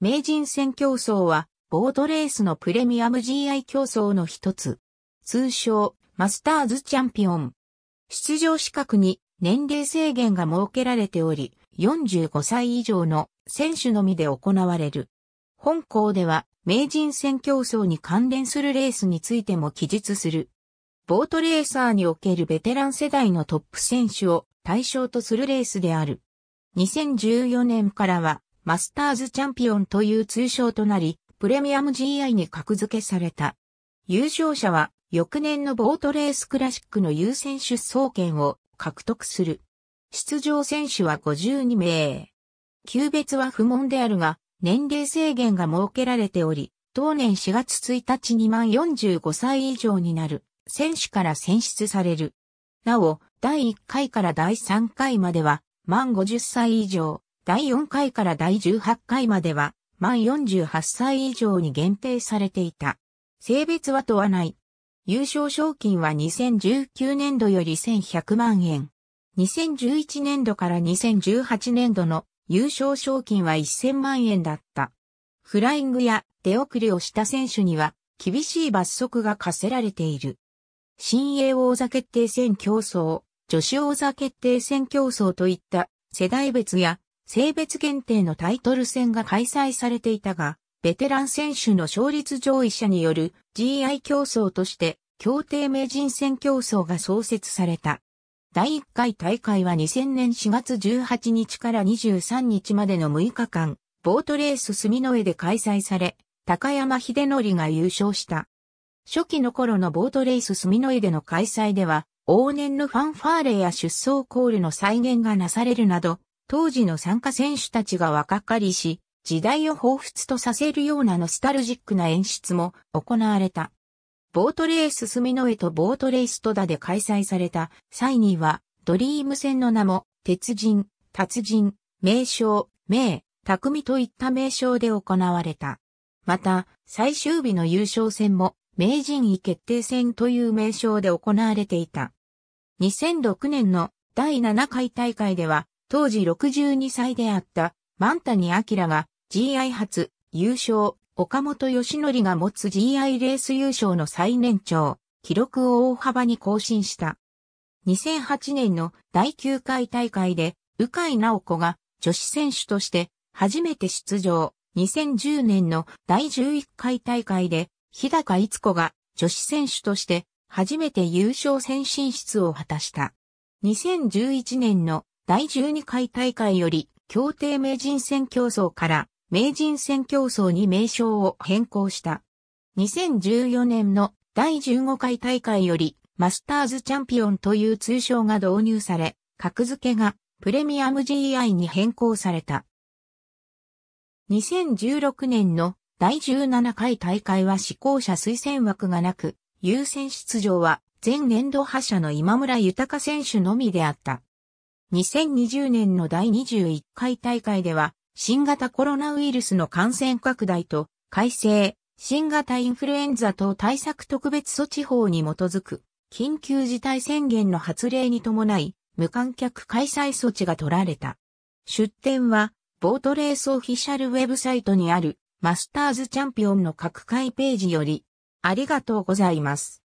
名人戦競争は、ボートレースのプレミアム GI 競争の一つ。通称、マスターズチャンピオン。出場資格に年齢制限が設けられており、45歳以上の選手のみで行われる。本校では、名人戦競争に関連するレースについても記述する。ボートレーサーにおけるベテラン世代のトップ選手を対象とするレースである。2014年からは、マスターズチャンピオンという通称となり、プレミアム GI に格付けされた。優勝者は、翌年のボートレースクラシックの優先出走権を獲得する。出場選手は52名。級別は不問であるが、年齢制限が設けられており、当年4月1日に満45歳以上になる選手から選出される。なお、第1回から第3回までは満50歳以上、第4回から第18回までは、満48歳以上に限定されていた。性別は問わない。優勝賞金は2019年度より1100万円。2011年度から2018年度の優勝賞金は1000万円だった。フライングや出遅れをした選手には厳しい罰則が課せられている。新英王座決定戦競争、女子王座決定戦競争といった世代別や性別限定のタイトル戦が開催されていたが、ベテラン選手の勝率上位者による GI 競争として、協定名人戦競争が創設された。第1回大会は2000年4月18日から23日までの6日間、ボートレース住の上で開催され、高山秀則が優勝した。初期の頃のボートレース住の上での開催では、往年のファンファーレや出走コールの再現がなされるなど、当時の参加選手たちが若かりし、時代を彷彿とさせるようなノスタルジックな演出も行われた。ボートレース住のえとボートレース戸田で開催された際には、ドリーム戦の名も、鉄人、達人、名称、名、匠といった名称で行われた。また、最終日の優勝戦も、名人位決定戦という名称で行われていた。2006年の第7回大会では、当時62歳であった万谷明が GI 初優勝、岡本義則が持つ GI レース優勝の最年長、記録を大幅に更新した。2008年の第9回大会で、鵜飼直子が女子選手として初めて出場。2010年の第11回大会で、日高いつ子が女子選手として初めて優勝戦進出を果たした。2011年の第12回大会より、協定名人戦競争から、名人戦競争に名称を変更した。2014年の第15回大会より、マスターズチャンピオンという通称が導入され、格付けがプレミアム GI に変更された。2016年の第17回大会は試行者推薦枠がなく、優先出場は前年度覇者の今村豊選手のみであった。2020年の第21回大会では、新型コロナウイルスの感染拡大と、改正、新型インフルエンザ等対策特別措置法に基づく、緊急事態宣言の発令に伴い、無観客開催措置が取られた。出展は、ボートレースオフィシャルウェブサイトにある、マスターズチャンピオンの各回ページより、ありがとうございます。